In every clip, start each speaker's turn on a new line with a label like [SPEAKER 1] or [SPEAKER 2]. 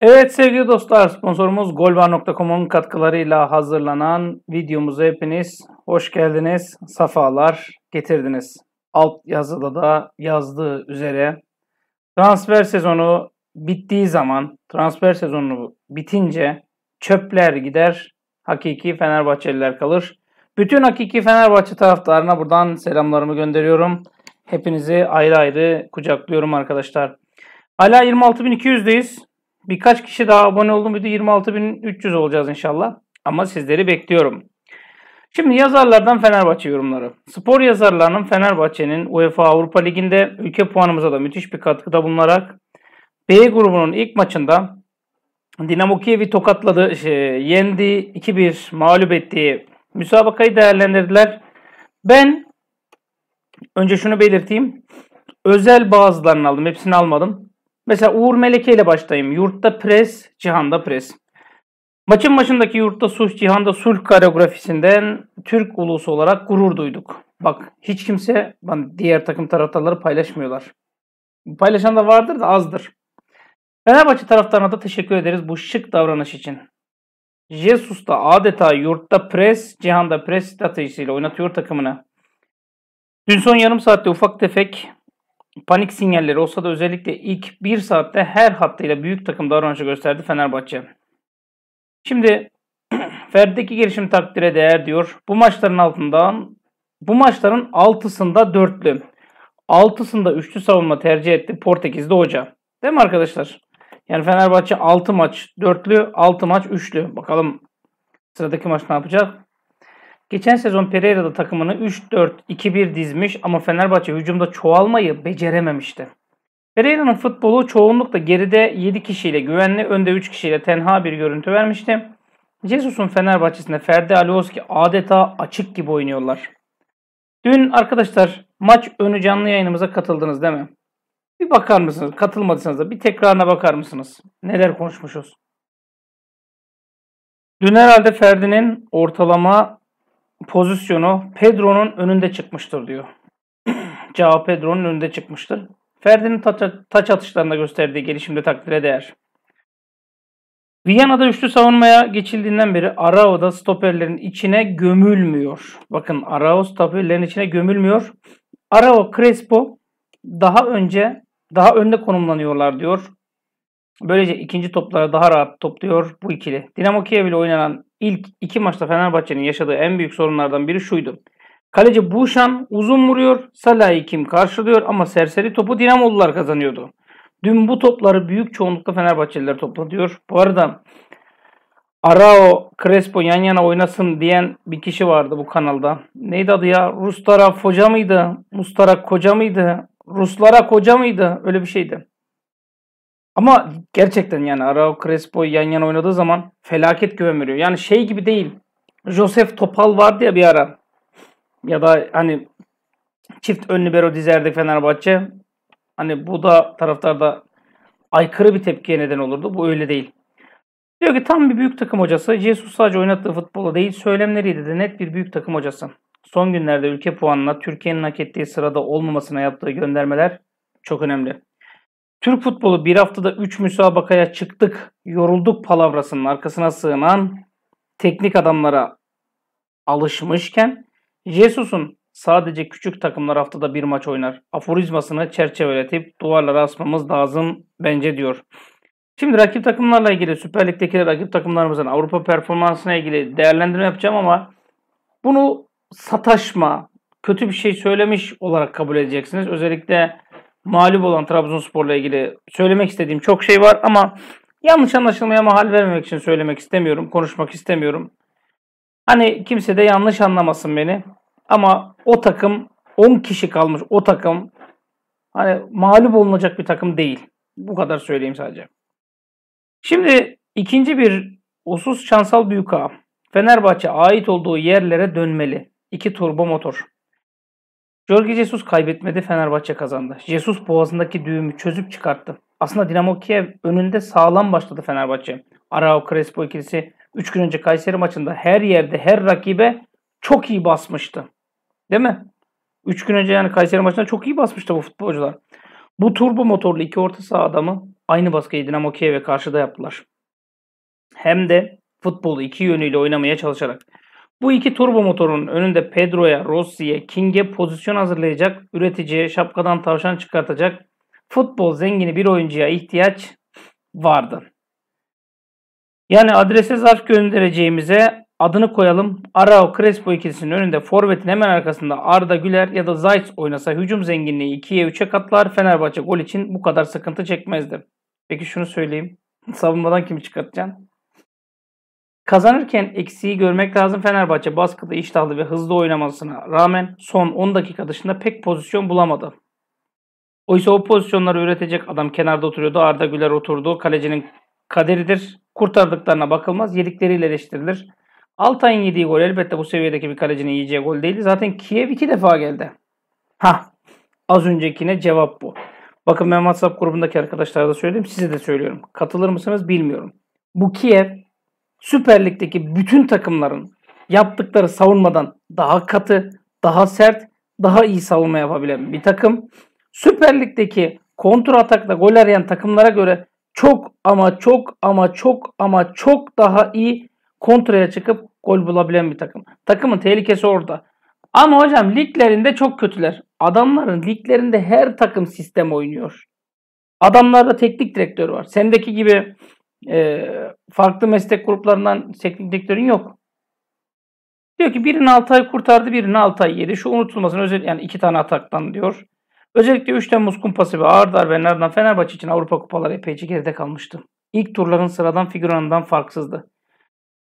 [SPEAKER 1] Evet sevgili dostlar sponsorumuz golbar.com'un katkılarıyla hazırlanan videomuza hepiniz hoş geldiniz, safalar getirdiniz. Alt yazıda da yazdığı üzere transfer sezonu bittiği zaman, transfer sezonu bitince çöpler gider, hakiki Fenerbahçeliler kalır. Bütün hakiki Fenerbahçe taraftarına buradan selamlarımı gönderiyorum. Hepinizi ayrı ayrı kucaklıyorum arkadaşlar. Hala 26.200'deyiz. Birkaç kişi daha abone oldu muydu? 26.300 olacağız inşallah. Ama sizleri bekliyorum. Şimdi yazarlardan Fenerbahçe yorumları. Spor yazarlarının Fenerbahçe'nin UEFA Avrupa Ligi'nde ülke puanımıza da müthiş bir katkıda bulunarak B grubunun ilk maçında Dinamo Kiev'i tokatladı, şey, yendi, 2-1 mağlup ettiği müsabakayı değerlendirdiler. Ben önce şunu belirteyim. Özel bazılarını aldım. Hepsini almadım. Mesela Uğur Meleke ile başlayayım. Yurtta pres, cihanda pres. Maçın başındaki yurtta suç, cihanda sulh koreografisinden Türk ulusu olarak gurur duyduk. Bak hiç kimse ben diğer takım taraftarları paylaşmıyorlar. Paylaşan da vardır da azdır. Fenerbahçe taraftarına da teşekkür ederiz bu şık davranış için. Jesus da adeta yurtta pres, cihanda pres stratejisiyle oynatıyor takımını. Dün son yarım saatte ufak tefek Panik sinyalleri olsa da özellikle ilk bir saatte her hattıyla büyük takım davranışı gösterdi Fenerbahçe. Şimdi Ferdi'deki gelişim takdire değer diyor. Bu maçların altından bu maçların altısında dörtlü. Altısında üçlü savunma tercih etti Portekiz'de hoca. Değil mi arkadaşlar? Yani Fenerbahçe 6 maç dörtlü, 6 maç üçlü. Bakalım sıradaki maç ne yapacak? Geçen sezon Pereira'da takımını 3-4-2-1 dizmiş ama Fenerbahçe hücumda çoğalmayı becerememişti. Pereira'nın futbolu çoğunlukla geride 7 kişiyle güvenli, önde 3 kişiyle tenha bir görüntü vermişti. Jesus'un Fenerbahçe'sinde Ferdi Alioski adeta açık gibi oynuyorlar. Dün arkadaşlar maç önü canlı yayınımıza katıldınız değil mi? Bir bakar mısınız? Katılmadıysanız da bir tekrarına bakar mısınız? Neler konuşmuşuz? Dün herhalde Ferdi'nin ortalama pozisyonu Pedro'nun önünde çıkmıştır diyor. Cevap Pedro'nun önünde çıkmıştır. Ferdi'nin taç, atışlarında gösterdiği gelişimde takdire değer. Viyana'da üçlü savunmaya geçildiğinden beri Arao stoperlerin içine gömülmüyor. Bakın Arao stoperlerin içine gömülmüyor. Arao Crespo daha önce daha önde konumlanıyorlar diyor. Böylece ikinci toplara daha rahat topluyor bu ikili. Dinamo Kiev ile oynanan ilk iki maçta Fenerbahçe'nin yaşadığı en büyük sorunlardan biri şuydu. Kaleci Buşan uzun vuruyor, Salah'ı kim karşılıyor ama serseri topu Dinamolular kazanıyordu. Dün bu topları büyük çoğunlukla Fenerbahçeliler toplatıyor. Bu arada Arao, Crespo yan yana oynasın diyen bir kişi vardı bu kanalda. Neydi adı ya? Ruslara Foca mıydı? Mustara Koca mıydı? Ruslara Koca mıydı? Öyle bir şeydi. Ama gerçekten yani Arao Crespo yan yana oynadığı zaman felaket güven veriyor. Yani şey gibi değil. Josef Topal vardı ya bir ara. Ya da hani çift ön libero dizerdi Fenerbahçe. Hani bu da taraftarda aykırı bir tepkiye neden olurdu. Bu öyle değil. Diyor ki tam bir büyük takım hocası. Jesus sadece oynattığı futbola değil söylemleriyle de net bir büyük takım hocası. Son günlerde ülke puanına Türkiye'nin hak ettiği sırada olmamasına yaptığı göndermeler çok önemli. Türk futbolu bir haftada 3 müsabakaya çıktık, yorulduk palavrasının arkasına sığınan teknik adamlara alışmışken Jesus'un sadece küçük takımlar haftada bir maç oynar aforizmasını çerçeveletip duvarlara asmamız lazım bence diyor. Şimdi rakip takımlarla ilgili Süper Lig'deki rakip takımlarımızın Avrupa performansına ilgili değerlendirme yapacağım ama bunu sataşma, kötü bir şey söylemiş olarak kabul edeceksiniz. Özellikle mağlup olan Trabzonspor'la ilgili söylemek istediğim çok şey var ama yanlış anlaşılmaya mahal vermemek için söylemek istemiyorum, konuşmak istemiyorum. Hani kimse de yanlış anlamasın beni. Ama o takım 10 kişi kalmış o takım hani mağlup olunacak bir takım değil. Bu kadar söyleyeyim sadece. Şimdi ikinci bir Usuz Şansal Büyükağa. Fenerbahçe ait olduğu yerlere dönmeli. İki turbo motor. Jorge Jesus kaybetmedi, Fenerbahçe kazandı. Jesus boğazındaki düğümü çözüp çıkarttı. Aslında Dinamo Kiev önünde sağlam başladı Fenerbahçe. Arao Crespo ikilisi 3 gün önce Kayseri maçında her yerde her rakibe çok iyi basmıştı. Değil mi? 3 gün önce yani Kayseri maçında çok iyi basmıştı bu futbolcular. Bu turbo motorlu iki orta saha adamı aynı baskıyı Dinamo Kiev'e karşı da yaptılar. Hem de futbolu iki yönüyle oynamaya çalışarak. Bu iki turbo motorun önünde Pedro'ya, Rossi'ye, King'e pozisyon hazırlayacak, üreticiye şapkadan tavşan çıkartacak futbol zengini bir oyuncuya ihtiyaç vardı. Yani adrese zarf göndereceğimize adını koyalım. Arao Crespo ikilisinin önünde forvetin hemen arkasında Arda Güler ya da Zayt oynasa hücum zenginliği 2'ye 3'e katlar. Fenerbahçe gol için bu kadar sıkıntı çekmezdi. Peki şunu söyleyeyim. Savunmadan kimi çıkartacaksın? Kazanırken eksiği görmek lazım. Fenerbahçe baskılı, iştahlı ve hızlı oynamasına rağmen son 10 dakika dışında pek pozisyon bulamadı. Oysa o pozisyonları üretecek adam kenarda oturuyordu. Arda Güler oturdu. Kalecinin kaderidir. Kurtardıklarına bakılmaz. Yedikleriyle eleştirilir. Altay'ın yediği gol elbette bu seviyedeki bir kalecinin yiyeceği gol değildi. Zaten Kiev iki defa geldi. Ha, az öncekine cevap bu. Bakın ben WhatsApp grubundaki arkadaşlara da söyledim. Size de söylüyorum. Katılır mısınız bilmiyorum. Bu Kiev Süper Lig'deki bütün takımların yaptıkları savunmadan daha katı, daha sert, daha iyi savunma yapabilen bir takım. Süper Lig'deki kontra atakla gol arayan takımlara göre çok ama çok ama çok ama çok daha iyi kontraya çıkıp gol bulabilen bir takım. Takımın tehlikesi orada. Ama hocam liglerinde çok kötüler. Adamların liglerinde her takım sistem oynuyor. Adamlarda teknik direktör var. Sendeki gibi e, farklı meslek gruplarından teknik direktörün yok. Diyor ki birini 6 ay kurtardı, birini 6 ay yedi. Şu unutulmasın özel yani iki tane ataktan diyor. Özellikle 3 Temmuz kumpası ve ağır darbelerden Fenerbahçe için Avrupa kupaları epeyce geride kalmıştı. İlk turların sıradan figüranından farksızdı.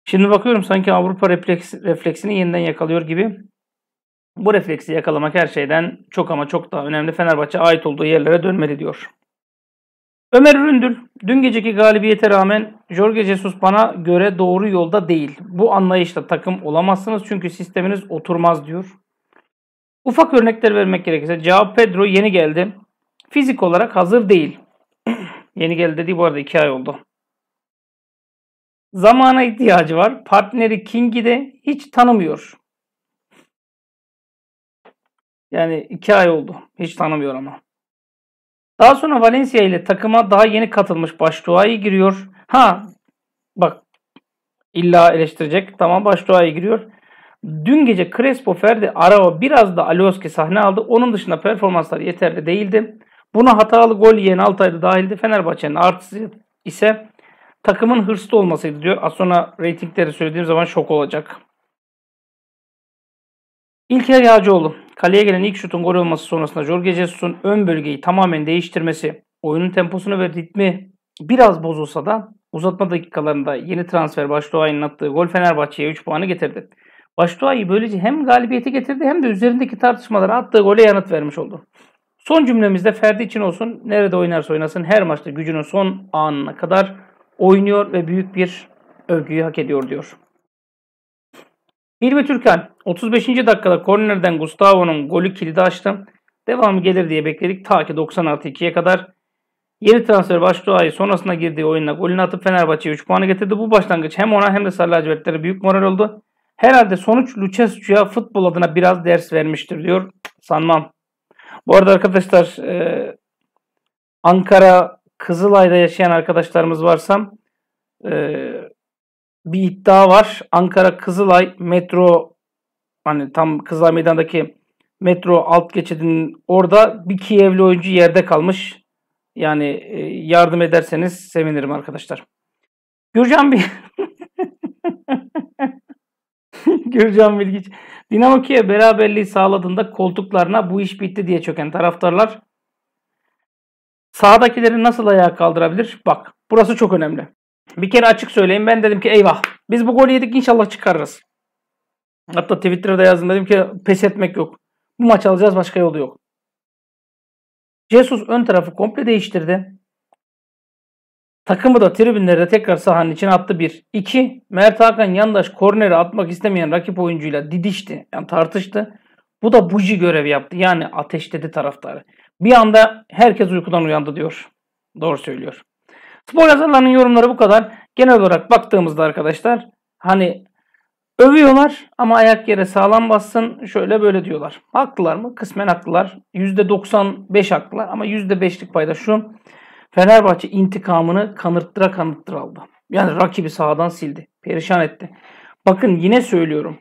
[SPEAKER 1] Şimdi bakıyorum sanki Avrupa refleks, refleksini yeniden yakalıyor gibi. Bu refleksi yakalamak her şeyden çok ama çok daha önemli Fenerbahçe ait olduğu yerlere dönmedi diyor. Ömer Ründül, dün geceki galibiyete rağmen Jorge Jesus bana göre doğru yolda değil. Bu anlayışla takım olamazsınız çünkü sisteminiz oturmaz diyor. Ufak örnekler vermek gerekirse Cao Pedro yeni geldi. Fizik olarak hazır değil. yeni geldi dediği bu arada 2 ay oldu. Zamana ihtiyacı var. Partneri King'i de hiç tanımıyor. Yani 2 ay oldu. Hiç tanımıyor ama. Daha sonra Valencia ile takıma daha yeni katılmış Başdua'ya giriyor. Ha bak illa eleştirecek. Tamam Başdua'ya giriyor. Dün gece Crespo, Ferdi, Arao biraz da Alioski sahne aldı. Onun dışında performansları yeterli değildi. Buna hatalı gol yiyen Altay dahildi. Fenerbahçe'nin artısı ise takımın hırslı olmasıydı diyor. Az sonra reytingleri söylediğim zaman şok olacak. İlker Yağcıoğlu. Kaleye gelen ilk şutun gol olması sonrasında Jorge Jesus'un ön bölgeyi tamamen değiştirmesi, oyunun temposunu ve ritmi biraz bozulsa da uzatma dakikalarında yeni transfer Başdoğa'nın attığı gol Fenerbahçe'ye 3 puanı getirdi. Başdoğa'yı böylece hem galibiyeti getirdi hem de üzerindeki tartışmalara attığı gole yanıt vermiş oldu. Son cümlemizde Ferdi için olsun nerede oynarsa oynasın her maçta gücünün son anına kadar oynuyor ve büyük bir övgüyü hak ediyor diyor. Hilmi Türkan 35. dakikada kornerden Gustavo'nun golü kilidi açtı. Devamı gelir diye bekledik ta ki 90 2'ye kadar. Yeni transfer Başdoğa'yı sonrasında girdiği oyunla golünü atıp Fenerbahçe'ye 3 puanı getirdi. Bu başlangıç hem ona hem de Sarı Lacivertlere büyük moral oldu. Herhalde sonuç Lucescu'ya futbol adına biraz ders vermiştir diyor. Sanmam. Bu arada arkadaşlar e, Ankara Kızılay'da yaşayan arkadaşlarımız varsa e, bir iddia var. Ankara Kızılay metro hani tam Kızılay Meydan'daki metro alt geçidinin orada bir Kievli oyuncu yerde kalmış. Yani e, yardım ederseniz sevinirim arkadaşlar. Gürcan bir Gürcan Bilgiç. Dinamo Kiev beraberliği sağladığında koltuklarına bu iş bitti diye çöken taraftarlar sağdakileri nasıl ayağa kaldırabilir? Bak burası çok önemli. Bir kere açık söyleyeyim ben dedim ki eyvah biz bu golü yedik inşallah çıkarırız. Hatta Twitter'da yazdım dedim ki pes etmek yok. Bu maç alacağız başka yolu yok. Jesus ön tarafı komple değiştirdi. Takımı da tribünlerde tekrar sahanın içine attı bir. İki, Mert Hakan yandaş korneri atmak istemeyen rakip oyuncuyla didişti. Yani tartıştı. Bu da buji görevi yaptı. Yani ateşledi taraftarı. Bir anda herkes uykudan uyandı diyor. Doğru söylüyor. Spor yazarlarının yorumları bu kadar. Genel olarak baktığımızda arkadaşlar hani Övüyorlar ama ayak yere sağlam bassın şöyle böyle diyorlar. Haklılar mı? Kısmen haklılar. %95 haklılar ama %5'lik payda şu. Fenerbahçe intikamını kanırttıra kanırttıra aldı. Yani rakibi sağdan sildi. Perişan etti. Bakın yine söylüyorum.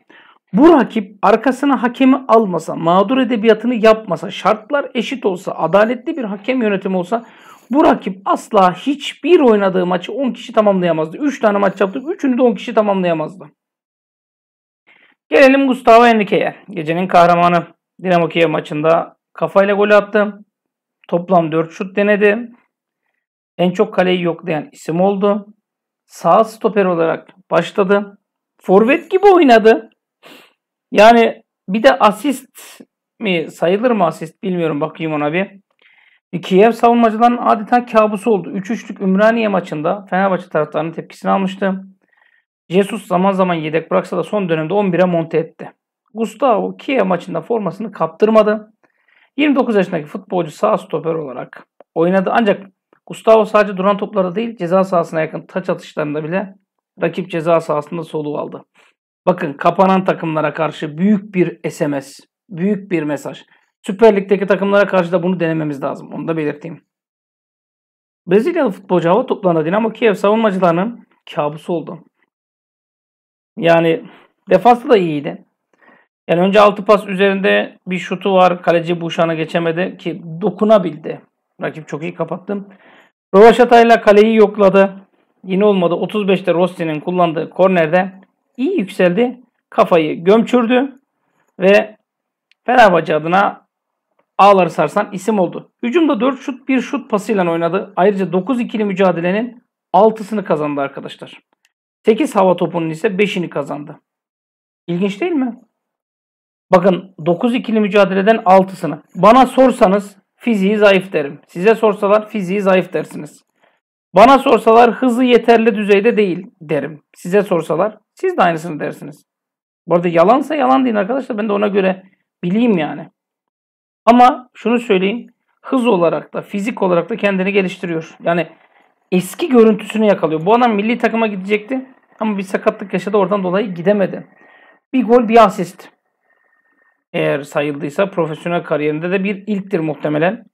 [SPEAKER 1] Bu rakip arkasına hakemi almasa, mağdur edebiyatını yapmasa, şartlar eşit olsa, adaletli bir hakem yönetimi olsa bu rakip asla hiçbir oynadığı maçı 10 kişi tamamlayamazdı. 3 tane maç yaptık, 3'ünü de 10 kişi tamamlayamazdı. Gelelim Gustavo Henrique'ye. Gecenin kahramanı Dinamo Kiev maçında kafayla gol attı. Toplam 4 şut denedi. En çok kaleyi yoklayan isim oldu. Sağ stoper olarak başladı. Forvet gibi oynadı. Yani bir de asist mi sayılır mı asist bilmiyorum bakayım ona bir. Kiev savunmacıların adeta kabus oldu. 3-3'lük Ümraniye maçında Fenerbahçe taraftarının tepkisini almıştı. Jesus zaman zaman yedek bıraksa da son dönemde 11'e monte etti. Gustavo Kiev maçında formasını kaptırmadı. 29 yaşındaki futbolcu sağ stoper olarak oynadı. Ancak Gustavo sadece duran toplarda değil ceza sahasına yakın taç atışlarında bile rakip ceza sahasında soluğu aldı. Bakın kapanan takımlara karşı büyük bir SMS, büyük bir mesaj. Süper Lig'deki takımlara karşı da bunu denememiz lazım. Onu da belirteyim. Brezilyalı futbolcu hava toplarında Dinamo Kiev savunmacılarının kabusu oldu. Yani defası da iyiydi. Yani önce 6 pas üzerinde bir şutu var. Kaleci Buşan'a geçemedi ki dokunabildi. Rakip çok iyi kapattı. Rovaşatay'la kaleyi yokladı. Yine olmadı. 35'te Rossi'nin kullandığı kornerde iyi yükseldi. Kafayı gömçürdü ve Fenerbahçe adına ağları sarsan isim oldu. Hücumda 4 şut 1 şut pasıyla oynadı. Ayrıca 9 ikili mücadelenin 6'sını kazandı arkadaşlar. 8 hava topunun ise 5'ini kazandı. İlginç değil mi? Bakın 9 ikili mücadeleden 6'sını. Bana sorsanız fiziği zayıf derim. Size sorsalar fiziği zayıf dersiniz. Bana sorsalar hızı yeterli düzeyde değil derim. Size sorsalar siz de aynısını dersiniz. Bu arada yalansa yalan deyin arkadaşlar. Ben de ona göre bileyim yani. Ama şunu söyleyeyim. Hız olarak da fizik olarak da kendini geliştiriyor. Yani eski görüntüsünü yakalıyor. Bu adam milli takıma gidecekti ama bir sakatlık yaşadı oradan dolayı gidemedi. Bir gol bir asist. Eğer sayıldıysa profesyonel kariyerinde de bir ilktir muhtemelen.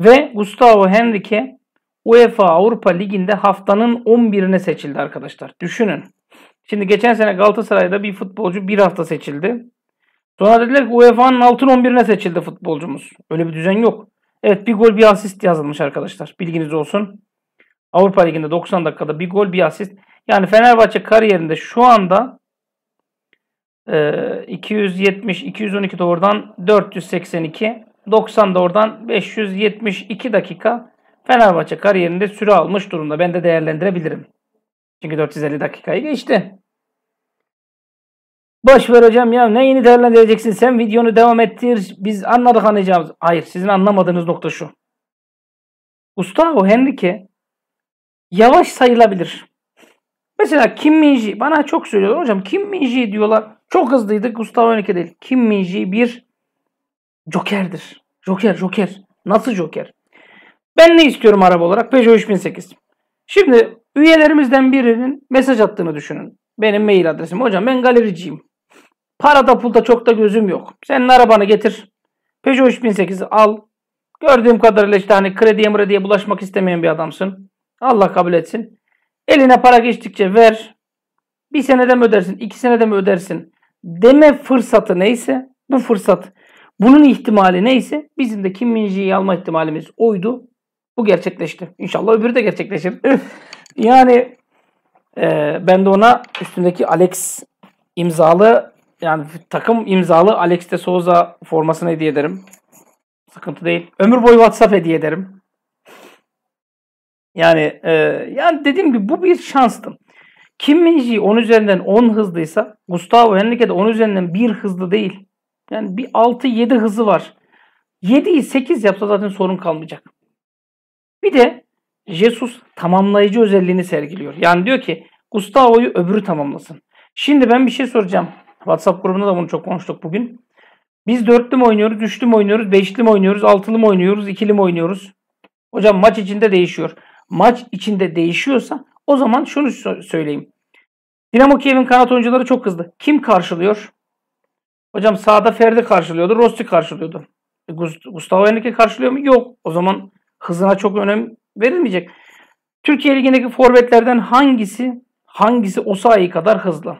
[SPEAKER 1] Ve Gustavo Henrique UEFA Avrupa Ligi'nde haftanın 11'ine seçildi arkadaşlar. Düşünün. Şimdi geçen sene Galatasaray'da bir futbolcu bir hafta seçildi. Sonra dediler ki UEFA'nın altın 11'ine seçildi futbolcumuz. Öyle bir düzen yok. Evet bir gol bir asist yazılmış arkadaşlar. Bilginiz olsun. Avrupa Ligi'nde 90 dakikada bir gol bir asist. Yani Fenerbahçe kariyerinde şu anda e, 270, 212 de oradan 482, 90 da 572 dakika Fenerbahçe kariyerinde süre almış durumda. Ben de değerlendirebilirim. Çünkü 450 dakikayı geçti. baş ver hocam ya neyini değerlendireceksin sen videonu devam ettir biz anladık anlayacağımız. Hayır sizin anlamadığınız nokta şu. Gustavo Henrique yavaş sayılabilir. Mesela Kim Minji bana çok söylüyorlar hocam Kim Minji diyorlar. Çok hızlıydı Gustavo Henrique değil. Kim Minji bir jokerdir. Joker, joker. Nasıl joker? Ben ne istiyorum araba olarak? Peugeot 3008. Şimdi üyelerimizden birinin mesaj attığını düşünün. Benim mail adresim. Hocam ben galericiyim. Parada pulda çok da gözüm yok. Senin arabanı getir. Peugeot 3008'i al. Gördüğüm kadarıyla işte hani krediye mrediye bulaşmak istemeyen bir adamsın. Allah kabul etsin. Eline para geçtikçe ver. Bir senede mi ödersin, İki senede mi ödersin deme fırsatı neyse bu fırsat. Bunun ihtimali neyse bizim de Kim Minji'yi alma ihtimalimiz oydu. Bu gerçekleşti. İnşallah öbürü de gerçekleşir. yani e, ben de ona üstündeki Alex imzalı yani takım imzalı Alex de Souza formasını hediye ederim. Sıkıntı değil. Ömür boyu WhatsApp hediye ederim. Yani e, yani dediğim gibi bu bir şanstı. Kim Minji 10 üzerinden 10 hızlıysa Gustavo Henrique de 10 üzerinden 1 hızlı değil. Yani bir 6-7 hızı var. 7'yi 8 yapsa zaten sorun kalmayacak. Bir de Jesus tamamlayıcı özelliğini sergiliyor. Yani diyor ki Gustavo'yu öbürü tamamlasın. Şimdi ben bir şey soracağım. WhatsApp grubunda da bunu çok konuştuk bugün. Biz dörtlü mü oynuyoruz, üçlü mü oynuyoruz, beşli mi oynuyoruz, altılı mı oynuyoruz, ikili mi oynuyoruz? Hocam maç içinde değişiyor maç içinde değişiyorsa o zaman şunu söyleyeyim. Dinamo Kiev'in kanat oyuncuları çok hızlı. Kim karşılıyor? Hocam sağda Ferdi karşılıyordu, Rosti karşılıyordu. E, Gustavo Henrique karşılıyor mu? Yok. O zaman hızına çok önem verilmeyecek. Türkiye Ligi'ndeki forvetlerden hangisi hangisi o sayı kadar hızlı?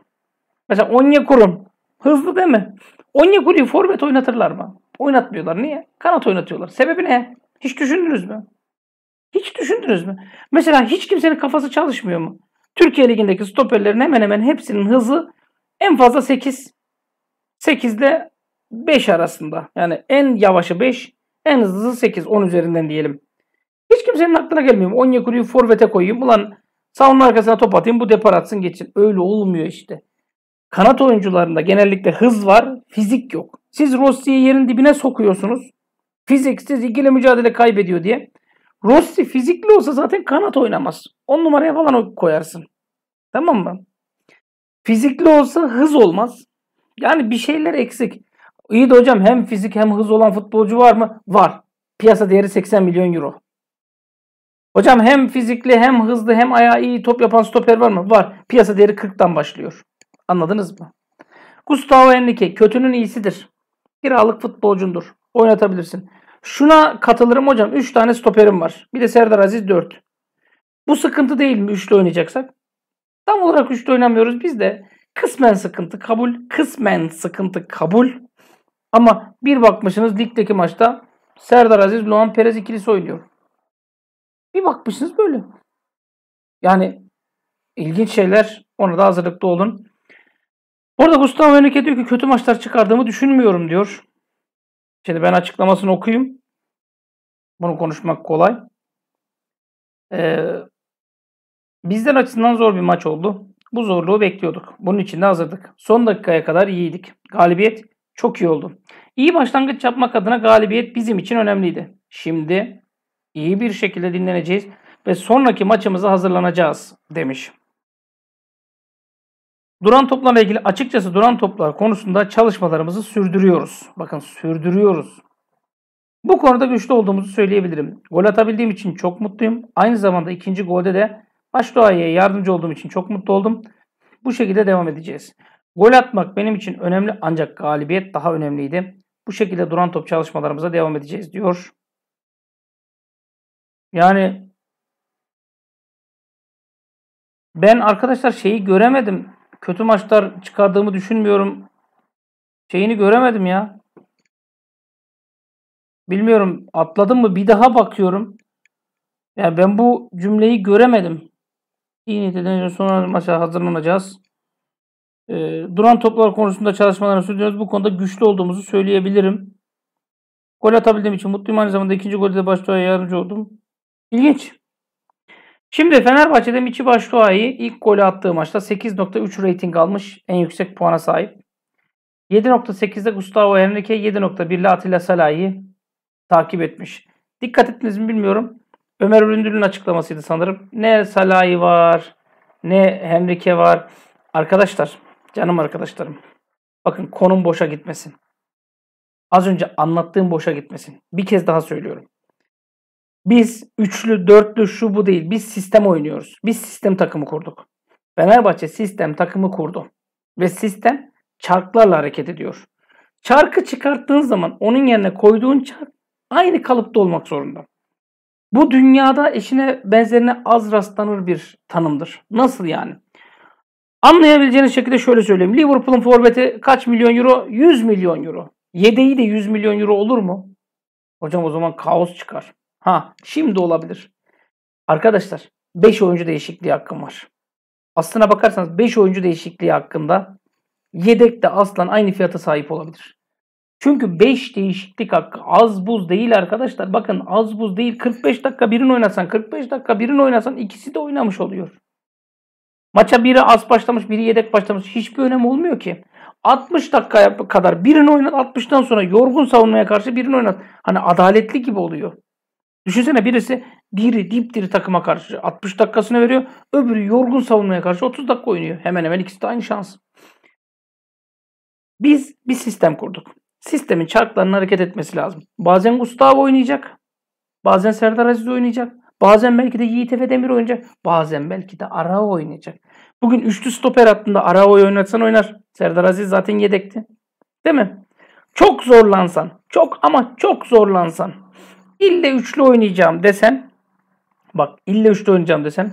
[SPEAKER 1] Mesela Onyekurum hızlı değil mi? Onyekuru forvet oynatırlar mı? Oynatmıyorlar. Niye? Kanat oynatıyorlar. Sebebi ne? Hiç düşündünüz mü? Hiç düşündünüz mü? Mesela hiç kimsenin kafası çalışmıyor mu? Türkiye Ligi'ndeki stoperlerin hemen hemen hepsinin hızı en fazla 8. 8 ile 5 arasında. Yani en yavaşı 5, en hızlısı 8. 10 üzerinden diyelim. Hiç kimsenin aklına gelmiyor. mu? Onyekuru'yu forvete koyayım. Ulan savunma arkasına top atayım. Bu depar atsın geçsin. Öyle olmuyor işte. Kanat oyuncularında genellikle hız var, fizik yok. Siz Rossi'yi yerin dibine sokuyorsunuz. Fiziksiz ikili mücadele kaybediyor diye. Rossi fizikli olsa zaten kanat oynamaz. 10 numaraya falan koyarsın. Tamam mı? Fizikli olsa hız olmaz. Yani bir şeyler eksik. İyi de hocam hem fizik hem hız olan futbolcu var mı? Var. Piyasa değeri 80 milyon euro. Hocam hem fizikli hem hızlı hem ayağı iyi top yapan stoper var mı? Var. Piyasa değeri 40'tan başlıyor. Anladınız mı? Gustavo Henrique kötünün iyisidir. Kiralık futbolcundur. Oynatabilirsin. Şuna katılırım hocam. 3 tane stoperim var. Bir de Serdar Aziz 4. Bu sıkıntı değil mi üçlü oynayacaksak? Tam olarak üçlü oynamıyoruz biz de. Kısmen sıkıntı kabul. Kısmen sıkıntı kabul. Ama bir bakmışsınız ligdeki maçta Serdar Aziz, Luan Perez ikilisi oynuyor. Bir bakmışsınız böyle. Yani ilginç şeyler. Ona da hazırlıklı olun. Orada Gustavo Henrique diyor ki kötü maçlar çıkardığımı düşünmüyorum diyor. Şimdi ben açıklamasını okuyayım. Bunu konuşmak kolay. Ee, bizden açısından zor bir maç oldu. Bu zorluğu bekliyorduk. Bunun için de hazırdık. Son dakikaya kadar iyiydik. Galibiyet çok iyi oldu. İyi başlangıç yapmak adına galibiyet bizim için önemliydi. Şimdi iyi bir şekilde dinleneceğiz ve sonraki maçımıza hazırlanacağız demiş. Duran toplarla ilgili açıkçası duran toplar konusunda çalışmalarımızı sürdürüyoruz. Bakın sürdürüyoruz. Bu konuda güçlü olduğumuzu söyleyebilirim. Gol atabildiğim için çok mutluyum. Aynı zamanda ikinci golde de Başdoğa'ya yardımcı olduğum için çok mutlu oldum. Bu şekilde devam edeceğiz. Gol atmak benim için önemli ancak galibiyet daha önemliydi. Bu şekilde duran top çalışmalarımıza devam edeceğiz diyor. Yani ben arkadaşlar şeyi göremedim kötü maçlar çıkardığımı düşünmüyorum. Şeyini göremedim ya. Bilmiyorum atladım mı bir daha bakıyorum. Ya yani ben bu cümleyi göremedim. İyi niyetli sonra maça hazırlanacağız. E, duran toplar konusunda çalışmalarını sürdürüyoruz. Bu konuda güçlü olduğumuzu söyleyebilirim. Gol atabildiğim için mutluyum. Aynı zamanda ikinci golde de başta yardımcı oldum. İlginç. Şimdi Fenerbahçe'de Miçi Başluay'ı ilk golü attığı maçta 8.3 rating almış. En yüksek puana sahip. 7.8'de Gustavo Henrique, 7.1 ile Atilla Salah'ı takip etmiş. Dikkat ettiniz mi bilmiyorum. Ömer Üründül'ün açıklamasıydı sanırım. Ne Salah'ı var, ne Henrique var. Arkadaşlar, canım arkadaşlarım. Bakın konum boşa gitmesin. Az önce anlattığım boşa gitmesin. Bir kez daha söylüyorum. Biz üçlü, dörtlü, şu bu değil. Biz sistem oynuyoruz. Biz sistem takımı kurduk. Fenerbahçe sistem takımı kurdu. Ve sistem çarklarla hareket ediyor. Çarkı çıkarttığın zaman onun yerine koyduğun çark aynı kalıpta olmak zorunda. Bu dünyada eşine benzerine az rastlanır bir tanımdır. Nasıl yani? Anlayabileceğiniz şekilde şöyle söyleyeyim. Liverpool'un forveti kaç milyon euro? 100 milyon euro. Yedeği de 100 milyon euro olur mu? Hocam o zaman kaos çıkar. Ha şimdi olabilir. Arkadaşlar 5 oyuncu değişikliği hakkım var. Aslına bakarsanız 5 oyuncu değişikliği hakkında yedek de aslan aynı fiyata sahip olabilir. Çünkü 5 değişiklik hakkı az buz değil arkadaşlar. Bakın az buz değil 45 dakika birini oynasan 45 dakika birini oynasan ikisi de oynamış oluyor. Maça biri az başlamış biri yedek başlamış hiçbir önemi olmuyor ki. 60 dakika kadar birini oynat 60'tan sonra yorgun savunmaya karşı birini oynat. Hani adaletli gibi oluyor. Düşünsene birisi diri dipdiri takıma karşı 60 dakikasını veriyor. Öbürü yorgun savunmaya karşı 30 dakika oynuyor. Hemen hemen ikisi de aynı şans. Biz bir sistem kurduk. Sistemin çarklarının hareket etmesi lazım. Bazen Gustavo oynayacak. Bazen Serdar Aziz oynayacak. Bazen belki de Yiğit Efe Demir oynayacak. Bazen belki de Arao oynayacak. Bugün üçlü stoper hattında Arao'yu oynatsan oynar. Serdar Aziz zaten yedekti. Değil mi? Çok zorlansan, çok ama çok zorlansan ille üçlü oynayacağım desen bak ille üçlü oynayacağım desen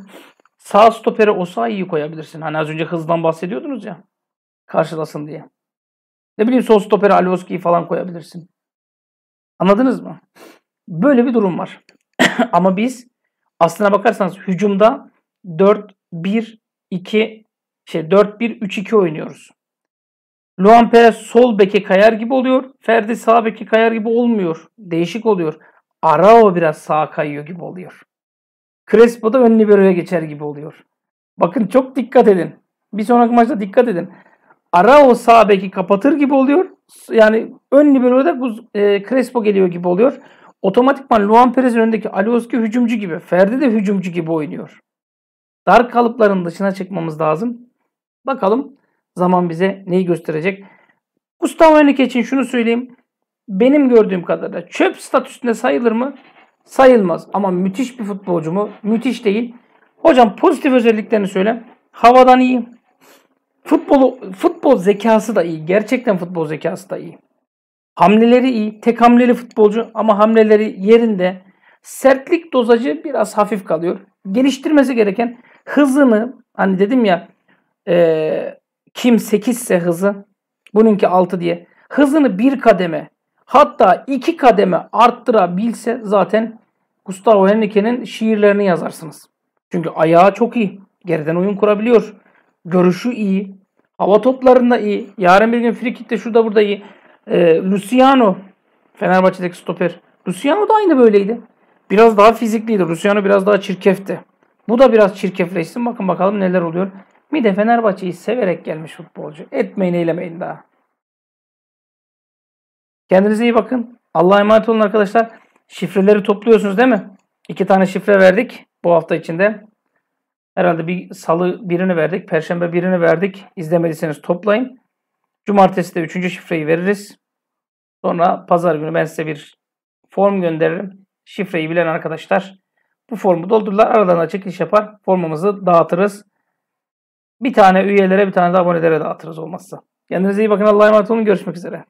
[SPEAKER 1] sağ stopere Osayi'yi koyabilirsin. Hani az önce hızdan bahsediyordunuz ya karşılasın diye. Ne bileyim sol stopere Alioski'yi falan koyabilirsin. Anladınız mı? Böyle bir durum var. Ama biz aslına bakarsanız hücumda 4-1-2 şey 4-1-3-2 oynuyoruz. Luan Perez sol beke kayar gibi oluyor. Ferdi sağ beke kayar gibi olmuyor. Değişik oluyor. Arao biraz sağa kayıyor gibi oluyor. Crespo da ön libero'ya geçer gibi oluyor. Bakın çok dikkat edin. Bir sonraki maçta dikkat edin. Arao sağ beki kapatır gibi oluyor. Yani ön libero'da e, Crespo geliyor gibi oluyor. Otomatikman Luan Perez önündeki Alioski hücumcu gibi. Ferdi de hücumcu gibi oynuyor. Dar kalıpların dışına çıkmamız lazım. Bakalım zaman bize neyi gösterecek. Gustavo Henrique için şunu söyleyeyim benim gördüğüm kadarıyla çöp statüsünde sayılır mı? Sayılmaz. Ama müthiş bir futbolcu mu? Müthiş değil. Hocam pozitif özelliklerini söyle. Havadan iyi. Futbolu, futbol zekası da iyi. Gerçekten futbol zekası da iyi. Hamleleri iyi. Tek hamleli futbolcu ama hamleleri yerinde. Sertlik dozacı biraz hafif kalıyor. Geliştirmesi gereken hızını hani dedim ya e, kim 8 ise hızı bununki 6 diye hızını bir kademe Hatta iki kademe arttırabilse zaten Gustavo Henrique'nin şiirlerini yazarsınız. Çünkü ayağı çok iyi. Geriden oyun kurabiliyor. Görüşü iyi. Hava toplarında iyi. Yarın bir gün frikikte şurada burada iyi. E, Luciano Fenerbahçe'deki stoper. Luciano da aynı böyleydi. Biraz daha fizikliydi. Luciano biraz daha çirkefti. Bu da biraz çirkefleşsin. Bakın bakalım neler oluyor. Bir de Fenerbahçe'yi severek gelmiş futbolcu. Etmeyin eylemeyin daha. Kendinize iyi bakın. Allah'a emanet olun arkadaşlar. Şifreleri topluyorsunuz değil mi? İki tane şifre verdik bu hafta içinde. Herhalde bir salı birini verdik. Perşembe birini verdik. İzlemediyseniz toplayın. Cumartesi de üçüncü şifreyi veririz. Sonra pazar günü ben size bir form gönderirim. Şifreyi bilen arkadaşlar bu formu doldururlar. Aradan da çekiliş yapar. Formumuzu dağıtırız. Bir tane üyelere bir tane de abonelere dağıtırız olmazsa. Kendinize iyi bakın. Allah'a emanet olun. Görüşmek üzere.